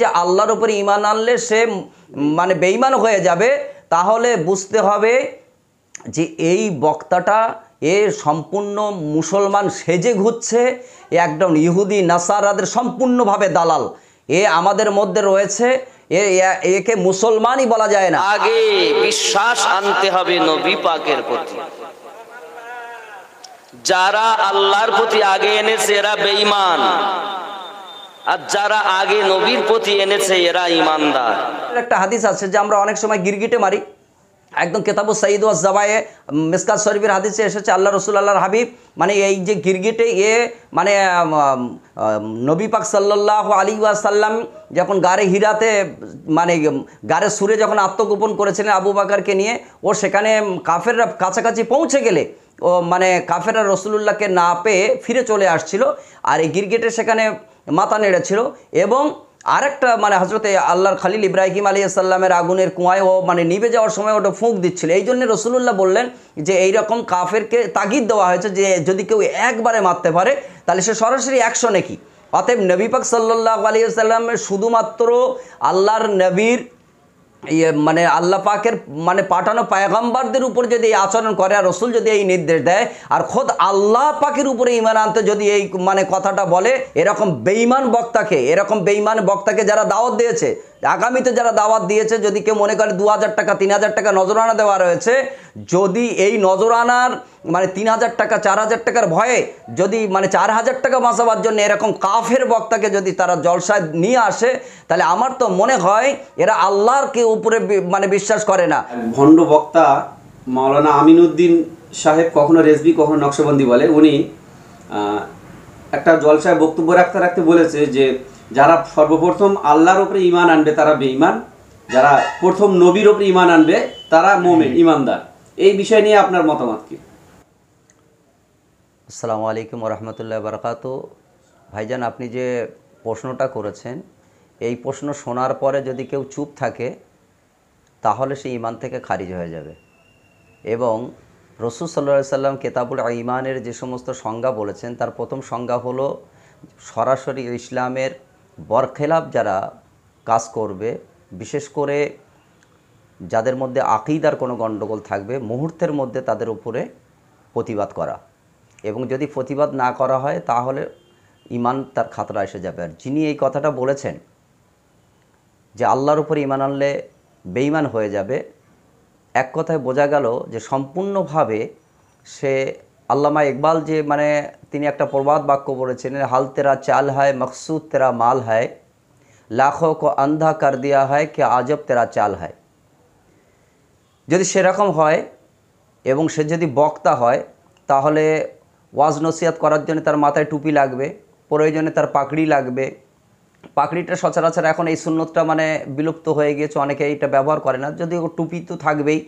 যে আল্লাহর উপরে ইমান আনলে সে মানে বেইমান হয়ে যাবে তাহলে বুঝতে হবে যে এই বক্তাটা এ সম্পূর্ণ মুসলমান সেজে ঘুরছে একদম ইহুদি নাসারাদের সম্পূর্ণভাবে দালাল এ আমাদের মধ্যে রয়েছে একে মুসলমানই বলা যায় না আগে বিশ্বাস আনতে হবে নবী পাকের প্রতি যারা আল্লাহর প্রতি আগে এনেছে এরা বেঈমান আর যারা আগে নবীর প্রতি এনেছে এরা ইমানদার একটা হাদিস আছে যে আমরা অনেক সময় গিরগিটে মারি একদম কেতাবু সঈদ ওয়াজ জাবায়ে মিসকাত শরীফের হাদিসে এসেছে আল্লাহ রসুল আল্লাহর হাবিব মানে এই যে গিরগিটে এ মানে নবী পাক সাল্লাহ আলী ওয়াসাল্লাম যখন গাড়ে হীরাতে মানে গাড়ে সুরে যখন আত্মগোপন করেছিলেন আবু বাকারকে নিয়ে ও সেখানে কাফেররা কাছাকাছি পৌঁছে গেলে ও মানে কাফেররা রসুলুল্লাহকে না পেয়ে ফিরে চলে আসছিল আর এই গিরগিটে সেখানে মাথা নেড়েছিল এবং আরেকটা মানে হজরতে আল্লাহর খালিল ইব্রাহিম আলী সাল্লামের আগুনের কুয়ায় ও মানে নিবে যাওয়ার সময় ওটা ফুঁক দিচ্ছিল এই জন্য রসুল্লাহ বললেন যে এই রকম কাফেরকে তাগিদ দেওয়া হয়েছে যে যদি কেউ একবারে মারতে পারে তাহলে সে সরাসরি একশো নাকি অতএব নবী পাক সাল্লাহ আলিয়া সাল্লামের শুধুমাত্র আল্লাহর নবীর ইয়ে মানে আল্লাহ পাকের মানে পাঠানো পায়গাম্বারদের উপর যদি এই আচরণ করে আর রসুল যদি এই নির্দেশ দেয় আর খোদ আল্লাহ পাকের উপরে ইমান আনতে যদি এই মানে কথাটা বলে এরকম বেইমান বক্তাকে এরকম বেইমান বক্তাকে যারা দাওয়াত দিয়েছে আগামীতে যারা দাওয়াত দিয়েছে যদি কেউ মনে করে দু হাজার টাকা তিন হাজার টাকা নজরানা দেওয়া রয়েছে যদি এই নজরানার মানে তিন হাজার টাকা চার হাজার টাকার ভয়ে যদি মানে চার হাজার টাকা বাঁচাবার জন্য এরকম কাফের বক্তাকে যদি তারা জলসায় নিয়ে আসে তাহলে আমার তো মনে হয় এরা আল্লাহর কে উপরে মানে বিশ্বাস করে না ভণ্ড বক্তা মাওলানা আমিনুদ্দিন সাহেব কখনো রেসবি কখনো নকশাবন্দি বলে উনি একটা জলসায় বক্তব্য রাখতে রাখতে বলেছে যে যারা সর্বপ্রথম আল্লাহর ওপরে ইমান আনবে তারা বেঈমান যারা প্রথম নবীর ওপরে ইমান আনবে তারা মোমেন ইমানদার এই বিষয় নিয়ে আপনার মতামত কি আসসালামু আলাইকুম রহমতুল্লাহ বারকাত ভাইজান আপনি যে প্রশ্নটা করেছেন এই প্রশ্ন শোনার পরে যদি কেউ চুপ থাকে তাহলে সে ইমান থেকে খারিজ হয়ে যাবে এবং রসুল সাল্লা সাল্লাম কেতাবুল ইমানের যে সমস্ত সংজ্ঞা বলেছেন তার প্রথম সংজ্ঞা হলো সরাসরি ইসলামের বরখেলাপ যারা কাজ করবে বিশেষ করে যাদের মধ্যে আকিদার কোনো গণ্ডগোল থাকবে মুহূর্তের মধ্যে তাদের উপরে প্রতিবাদ করা এবং যদি প্রতিবাদ না করা হয় তাহলে ইমান তার খাতরা এসে যাবে আর যিনি এই কথাটা বলেছেন যে আল্লাহর উপরে ইমান আনলে বেইমান হয়ে যাবে এক কথায় বোঝা গেল যে সম্পূর্ণভাবে সে আল্লামা ইকবাল যে মানে তিনি একটা প্রবাদ বাক্য বলেছেন হাল তেরা চাল হায় মকসুদ তেরা মাল হায় লাখো কো অন্ধা কর দিয়া হয় কে আজব তেরা চাল হায় যদি সেরকম হয় এবং সে যদি বক্তা হয় তাহলে ওয়াজ নসিয়াত করার জন্য তার মাথায় টুপি লাগবে প্রয়োজনে তার পাকড়ি লাগবে পাকড়িটা সচরাচর এখন এই সুন্নতটা মানে বিলুপ্ত হয়ে গিয়েছে অনেকে এটা ব্যবহার করে না যদি টুপি তো থাকবেই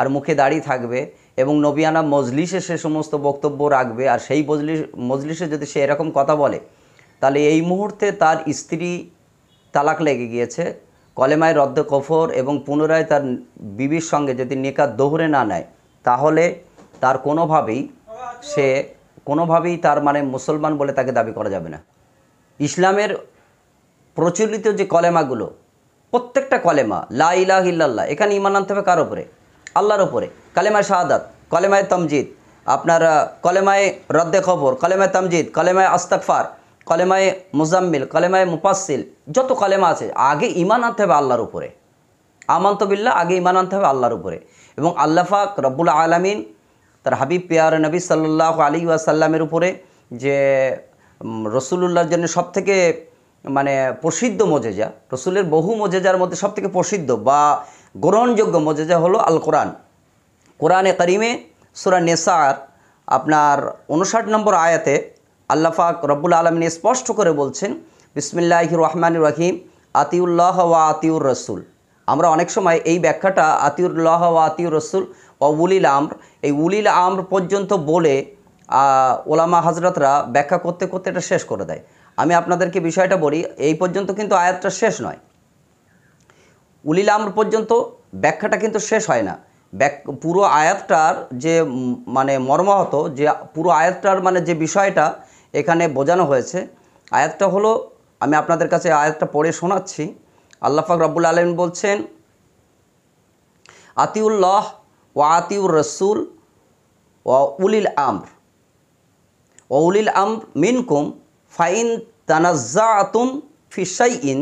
আর মুখে দাড়ি থাকবে এবং নবিয়ানা মজলিসে সে সমস্ত বক্তব্য রাখবে আর সেই মজলিসে যদি সে এরকম কথা বলে তাহলে এই মুহূর্তে তার স্ত্রী তালাক লেগে গিয়েছে কলেমায় রদ্দ কফর এবং পুনরায় তার বিবির সঙ্গে যদি নিকা দোহরে না নেয় তাহলে তার কোনোভাবেই সে কোনোভাবেই তার মানে মুসলমান বলে তাকে দাবি করা যাবে না ইসলামের প্রচলিত যে কলেমাগুলো প্রত্যেকটা কলেমা লা ইলাহ ইল্লাল্লাহ এখানে ইমান আনতে হবে কার ওপরে আল্লাহর ওপরে কালেমায় শাহাদাত কলেমায় তমজিদ আপনার কলেমায় রদ্দে খবর কলেমায় তমজিদ কলেমায় আস্তাকফার কলেমায় মুজাম্মিল কলেমায় মুপাসিল যত কলেমা আছে আগে ইমান আনতে হবে আল্লাহর উপরে আমান্তবিল্লা আগে ইমান আনতে হবে আল্লাহর উপরে এবং আল্লাফাক রব্বুল আলমিন তার হাবিব পেয়ার নবী সাল্লাহ আলী ওয়াসাল্লামের উপরে যে রসুলুল্লাহর জন্য সবথেকে মানে প্রসিদ্ধ মজেজা রসুলের বহু মজেজার মধ্যে সব থেকে প্রসিদ্ধ বা গ্রহণযোগ্য মজেজা হলো আল কোরআন কোরআনে করিমে সুরা নেসার আপনার উনষাট নম্বর আয়াতে আল্লাফাক রব্বুল আলমিন স্পষ্ট করে বলছেন বিসমিল্লাহ রহমান রাহিম আতিউল্লাহ ওয়া আতিউর রসুল আমরা অনেক সময় এই ব্যাখ্যাটা আতিউল্লাহ ওয়া আতিউর রসুল ও উলিল আমর এই উলিল আমর পর্যন্ত বলে ওলামা হাজরাতরা ব্যাখ্যা করতে করতে এটা শেষ করে দেয় আমি আপনাদেরকে বিষয়টা বলি এই পর্যন্ত কিন্তু আয়াতটা শেষ নয় উলিল আমর পর্যন্ত ব্যাখ্যাটা কিন্তু শেষ হয় না পুরো আয়াতটার যে মানে মর্মাহত যে পুরো আয়াতটার মানে যে বিষয়টা এখানে বোঝানো হয়েছে আয়াতটা হলো আমি আপনাদের কাছে আয়াতটা পড়ে শোনাচ্ছি আল্লাহাক রব্বুল আলম বলছেন আতিউল্লাহ ও আতিউর রসুল ও উলিল আমর ও উলিল আম মিনকুম ফাইন তানাজ্জা আতুম ফিসাই ইন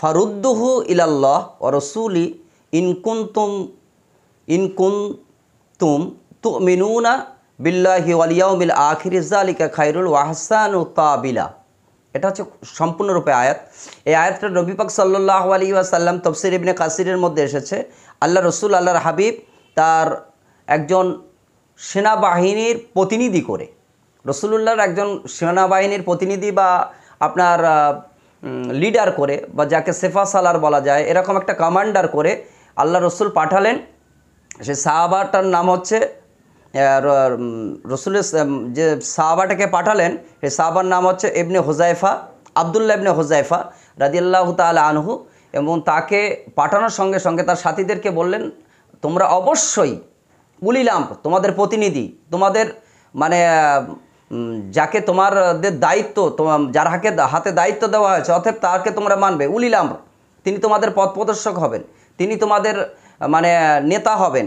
ফারুদ্দুহু ইলাল্লাহ ও রসুলি ইনকুন্তুম ইনকুন্তুম তু মিনুনা বিল্লাহি আলিয়াউমিল আখির জালিকা খাইরুল ওয়াহসান তাবিলা এটা হচ্ছে সম্পূর্ণরূপে আয়াত এই আয়াতটা রবিপাক সাল্লাহ আলী আসাল্লাম তফসির ইবনে কাসিরের মধ্যে এসেছে আল্লাহ রসুল আল্লাহর হাবিব তার একজন সেনাবাহিনীর প্রতিনিধি করে রসুলুল্লাহর একজন সেনাবাহিনীর প্রতিনিধি বা আপনার লিডার করে বা যাকে সেফা সালার বলা যায় এরকম একটা কমান্ডার করে আল্লাহ রসুল পাঠালেন সে সাহাবাটার নাম হচ্ছে রসুলের যে সাহাবাটাকে পাঠালেন সে সাহাবার নাম হচ্ছে এবনে হোজাইফা আবদুল্লাহ ইবনে হোজাইফা রাদিয়াল্লাহ তাল আনহু এবং তাকে পাঠানোর সঙ্গে সঙ্গে তার সাথীদেরকে বললেন তোমরা অবশ্যই উলিলাম্প তোমাদের প্রতিনিধি তোমাদের মানে যাকে তোমারদের দায়িত্ব তোমার যার হাকে হাতে দায়িত্ব দেওয়া হয়েছে অতএব তাকে তোমরা মানবে উলিল আমর তিনি তোমাদের পথ প্রদর্শক হবেন তিনি তোমাদের মানে নেতা হবেন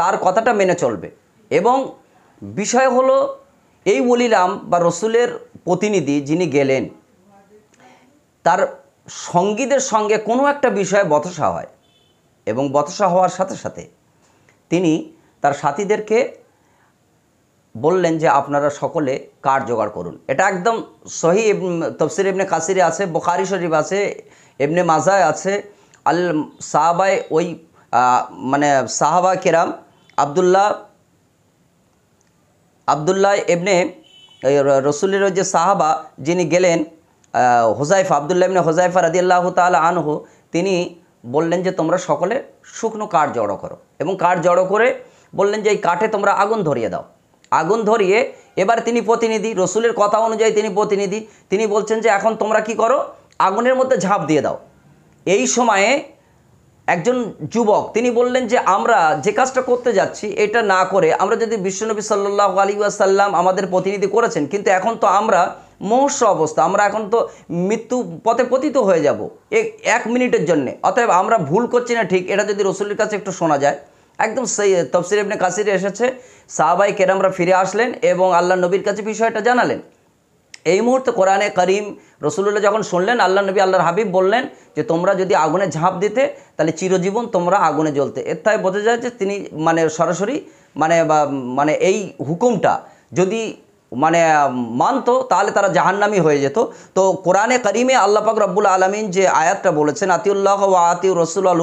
তার কথাটা মেনে চলবে এবং বিষয় হলো এই উলিলাম বা রসুলের প্রতিনিধি যিনি গেলেন তার সঙ্গীদের সঙ্গে কোনো একটা বিষয়ে বতসা হয় এবং বতসা হওয়ার সাথে সাথে তিনি তার সাথীদেরকে বললেন যে আপনারা সকলে কার জোগাড় করুন এটা একদম সহি তফসির এমনি কাসিরে আছে বোখারি শরীফ আছে এমনি মাজায় আছে আল সাহাবায় ওই মানে সাহাবা কেরাম আবদুল্লাহ আবদুল্লাহ এমনি রসুলের যে সাহাবা যিনি গেলেন হোজাইফা আবদুল্লাহ এমনি হোজাইফা আল্লাহ তাল আনহু তিনি বললেন যে তোমরা সকলে শুকনো কাঠ জড়ো করো এবং কাঠ জড়ো করে বললেন যে এই কাঠে তোমরা আগুন ধরিয়ে দাও আগুন ধরিয়ে এবার তিনি প্রতিনিধি রসুলের কথা অনুযায়ী তিনি প্রতিনিধি তিনি বলছেন যে এখন তোমরা কি করো আগুনের মধ্যে ঝাঁপ দিয়ে দাও এই সময়ে একজন যুবক তিনি বললেন যে আমরা যে কাজটা করতে যাচ্ছি এটা না করে আমরা যদি বিশ্বনবী সাল্লাহ আলী আসাল্লাম আমাদের প্রতিনিধি করেছেন কিন্তু এখন তো আমরা মহস্য অবস্থা আমরা এখন তো মৃত্যু পথে পতিত হয়ে যাব এক মিনিটের জন্যে অতএব আমরা ভুল করছি না ঠিক এটা যদি রসুলের কাছে একটু শোনা যায় একদম তফসির ইবনে কাশিরে এসেছে সাহাবাই কেরামরা ফিরে আসলেন এবং আল্লাহ নবীর কাছে বিষয়টা জানালেন এই মুহূর্তে কোরআনে করিম রসুল্লাহ যখন শুনলেন আল্লাহ নবী আল্লাহর হাবিব বললেন যে তোমরা যদি আগুনে ঝাঁপ দিতে তাহলে চিরজীবন তোমরা আগুনে জ্বলতে এর তাই বোঝা যায় যে তিনি মানে সরাসরি মানে মানে এই হুকুমটা যদি মানে মানতো তাহলে তারা জাহান্নামি হয়ে যেত তো কোরআনে করিমে আল্লাপাক রব্বুল আলমিন যে আয়াতটা বলেছেন আতিউল্লাহ ও আতিউ রসুল আল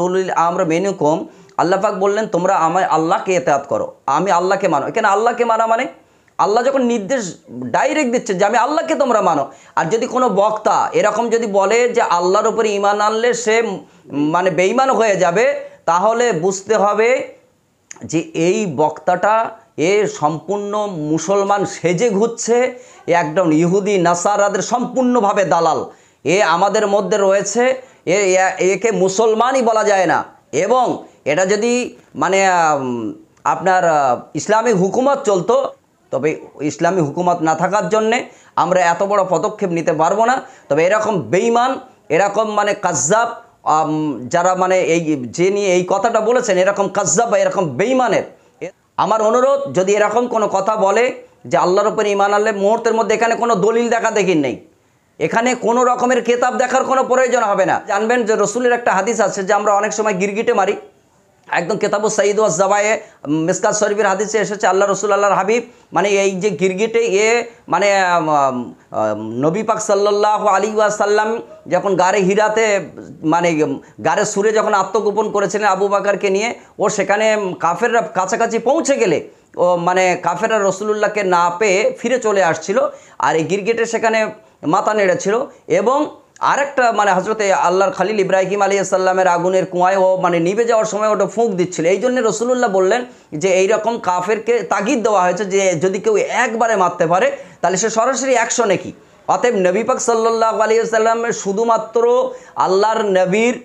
আমরা মেনুকম আল্লাপাক বললেন তোমরা আমায় আল্লাহকে এতেয়াত করো আমি আল্লাহকে মানো এখানে আল্লাহকে মানা মানে আল্লাহ যখন নির্দেশ ডাইরেক্ট দিচ্ছে যে আমি আল্লাহকে তোমরা মানো আর যদি কোনো বক্তা এরকম যদি বলে যে আল্লাহর উপরে ইমান আনলে সে মানে বেইমান হয়ে যাবে তাহলে বুঝতে হবে যে এই বক্তাটা এ সম্পূর্ণ মুসলমান সেজে ঘুরছে একদম ইহুদি নাসারাদের সম্পূর্ণভাবে দালাল এ আমাদের মধ্যে রয়েছে এ একে মুসলমানই বলা যায় না এবং এটা যদি মানে আপনার ইসলামিক হুকুমত চলতো তবে ইসলামী হুকুমত না থাকার জন্যে আমরা এত বড় পদক্ষেপ নিতে পারবো না তবে এরকম বেইমান এরকম মানে কাজ্জাব যারা মানে এই যে নিয়ে এই কথাটা বলেছেন এরকম কাজ্জাব বা এরকম বেইমানের আমার অনুরোধ যদি এরকম কোনো কথা বলে যে আল্লাহর ওপরে ইমান আনলে মুহূর্তের মধ্যে এখানে কোনো দলিল দেখা দেখি নেই এখানে কোনো রকমের কেতাব দেখার কোনো প্রয়োজন হবে না জানবেন যে রসুলের একটা হাদিস আছে যে আমরা অনেক সময় গিরগিটে মারি একদম কেতাবু সঈদ ও জাবায়ে মিসকাত শরীফের হাদিসে এসেছে আল্লাহ রসুল আল্লাহর হাবিব মানে এই যে গিরগিটে এ মানে নবী পাক সাল্লাহ আলী ওয়াসাল্লাম যখন গাড়ে হীরাতে মানে গাড়ে সুরে যখন আত্মগোপন করেছিলেন আবু বাকারকে নিয়ে ও সেখানে কাফেররা কাছাকাছি পৌঁছে গেলে ও মানে কাফেরা রসুলুল্লাহকে না পেয়ে ফিরে চলে আসছিল আর এই গিরগিটে সেখানে মাথা নেড়েছিল এবং আরেকটা মানে হজরতে আল্লাহর খালিল ইব্রাহিম আলী সাল্লামের আগুনের কুয়ায় ও মানে নিবে যাওয়ার সময় ওটা ফুঁক দিচ্ছিল এই জন্য রসুল্লাহ বললেন যে এই রকম কাফেরকে তাগিদ দেওয়া হয়েছে যে যদি কেউ একবারে মারতে পারে তাহলে সে সরাসরি একশো নাকি অতএব নবীপাক সাল্লাহ আলী সাল্লাম শুধুমাত্র আল্লাহর নবীর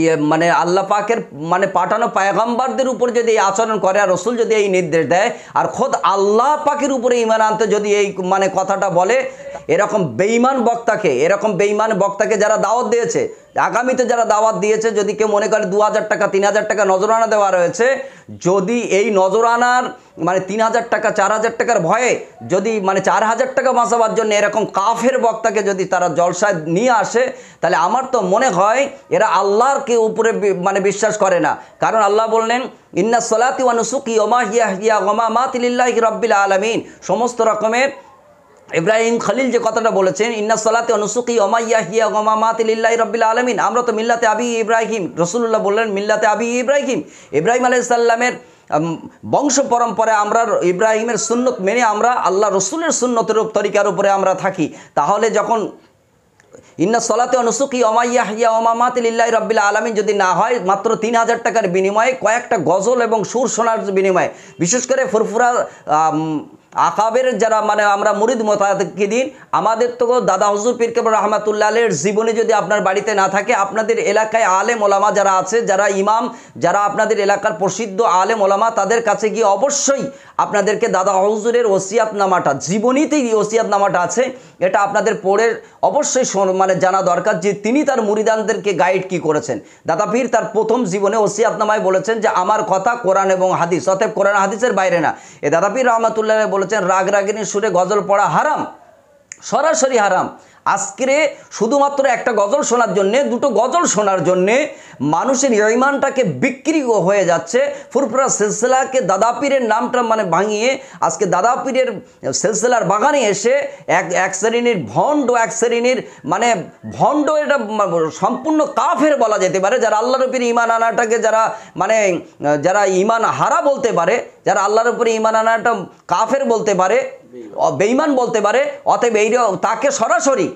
ইয়ে মানে আল্লাহ পাকের মানে পাঠানো পায়গাম্বারদের উপর যদি এই আচরণ করে আর রসুল যদি এই নির্দেশ দেয় আর খোদ আল্লাহ পাকের উপরে ইমান আনতে যদি এই মানে কথাটা বলে এরকম বেইমান বক্তাকে এরকম বেইমান বক্তাকে যারা দাওয়াত দিয়েছে আগামীতে যারা দাওয়াত দিয়েছে যদি কেউ মনে করে দু হাজার টাকা তিন হাজার টাকা নজরানা দেওয়া রয়েছে যদি এই নজরানার মানে তিন হাজার টাকা চার হাজার টাকার ভয়ে যদি মানে চার হাজার টাকা বাঁচাবার জন্য এরকম কাফের বক্তাকে যদি তারা জলসায় নিয়ে আসে তাহলে আমার তো মনে হয় এরা আল্লাহর কে উপরে মানে বিশ্বাস করে না কারণ আল্লাহ বললেন ইন্না সলাতি ওয়ানুসুকি ওমা হিয়া হিয়া ওমা মাতিল্লাহ রব্বিল আলমিন সমস্ত রকমের ইব্রাহিম খলিল যে কথাটা বলেছেন ইন্না সালাতে অনুসুকি অমাইয়া হিয়া ইল্লাহ রব্বিল আলমিন আমরা তো মিল্লাতে আবি ইব্রাহিম রসুল্লাহ বললেন মিল্লাতে আবি ইব্রাহিম ইব্রাহিম সাল্লামের বংশ পরম্পরায় আমরা ইব্রাহিমের সুন্নত মেনে আমরা আল্লাহ রসুলের সুন্নতের তরিকার উপরে আমরা থাকি তাহলে যখন ইন্না সলাতে অনুসুকি অমাইয়া হিয়া ইল্লাহ রব্বিল আলমিন যদি না হয় মাত্র তিন হাজার টাকার বিনিময়ে কয়েকটা গজল এবং সুর সোনার বিনিময়ে বিশেষ করে ফুরফুরা আকাবের যারা মানে আমরা মুরিদ মোতাকে দিন আমাদের তো দাদা হজুর পীর কেবর রহমাতুল্লাহের জীবনে যদি আপনার বাড়িতে না থাকে আপনাদের এলাকায় আলে মোলামা যারা আছে যারা ইমাম যারা আপনাদের এলাকার প্রসিদ্ধ আলে মোলামা তাদের কাছে গিয়ে অবশ্যই আপনাদেরকে দাদা হজুরের ওসিয়াত নামাটা জীবনীতেই ওসিয়াত নামাটা আছে এটা আপনাদের পড়ে অবশ্যই মানে জানা দরকার যে তিনি তার মুরিদানদেরকে গাইড কি করেছেন দাদা পীর তার প্রথম জীবনে ওসিয়াত নামায় বলেছেন যে আমার কথা কোরআন এবং হাদিস অতএব কোরআন হাদিসের বাইরে না এ দাদা পীর রহমাতুল্লাহ বলে বলেছেন রাগ রাগিনী সুরে গজল পড়া হারাম সরাসরি হারাম আজকে শুধুমাত্র একটা গজল শোনার জন্যে দুটো গজল শোনার জন্যে মানুষের ইমানটাকে বিক্রি হয়ে যাচ্ছে ফুরফুরা সিলসিলাকে দাদাপীরের নামটা মানে ভাঙিয়ে আজকে দাদাপীরের সিলসিলার বাগানে এসে এক এক শ্রেণীর ভণ্ড এক শ্রেণীর মানে ভণ্ড এটা সম্পূর্ণ কাফের বলা যেতে পারে যারা আল্লাহর উপরে ইমান আনাটাকে যারা মানে যারা ইমান হারা বলতে পারে যারা আল্লাহর উপরে ইমান আনাটা কাফের বলতে পারে বেইমান বলতে পারে অতএব এই তাকে সরাসরি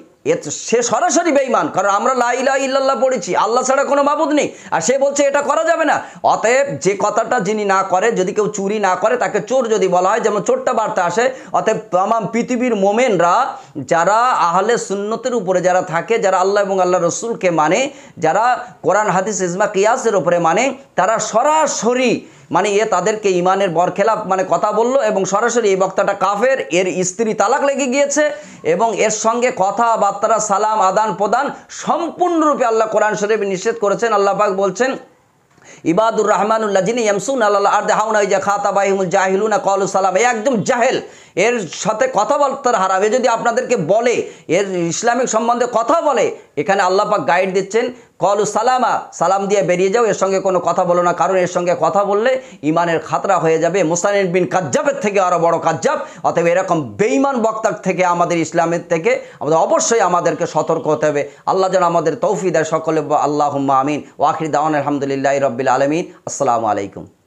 সে সরাসরি বেইমান কারণ আমরা লাই লাই ইল্লাল্লাহ পড়েছি আল্লাহ ছাড়া কোনো মাবুদ নেই আর সে বলছে এটা করা যাবে না অতএব যে কথাটা যিনি না করে যদি কেউ চুরি না করে তাকে চোর যদি বলা হয় যেমন চোরটা বার্তা আসে অতএব তাম পৃথিবীর মোমেনরা যারা আহলে সুন্নতের উপরে যারা থাকে যারা আল্লাহ এবং আল্লাহ রসুলকে মানে যারা কোরআন হাদিস ইজমা কিয়াসের উপরে মানে তারা সরাসরি মানে এ তাদেরকে ইমানের বরখেলাপ মানে কথা বলল এবং সরাসরি এই বক্তাটা কাফের এর স্ত্রী তালাক লেগে গিয়েছে এবং এর সঙ্গে কথাবার্তা সালাম আদান প্রদান সম্পূর্ণরূপে আল্লাহ কোরআন শরীফ নিষেধ করেছেন আল্লাহবাক বলছেন ইবাদুর রহমানুল্লাহ যিনি ইয়ামসুন আল্লাহ আর দেহাউনা খাতা বাহিমুল জাহিলুনা কল সালাম একদম জাহেল এর সাথে কথাবার্তার হারাবে যদি আপনাদেরকে বলে এর ইসলামিক সম্বন্ধে কথা বলে এখানে আল্লাপাক গাইড দিচ্ছেন কল সালামা সালাম দিয়ে বেরিয়ে যাও এর সঙ্গে কোনো কথা বলো না কারণ এর সঙ্গে কথা বললে ইমানের খাতরা হয়ে যাবে মুসানিন বিন কাজ্জাবের থেকে আরও বড় কাজ্জাব অতএব এরকম বেইমান বক্তার থেকে আমাদের ইসলামের থেকে আমাদের অবশ্যই আমাদেরকে সতর্ক হতে হবে আল্লাহ যেন আমাদের তৌফিদার সকলে আল্লাহ আমিন ওয়াকিদ দাওয়ান আলহামদুলিল্লাহ রবিল আলমিন আসসালামু আলাইকুম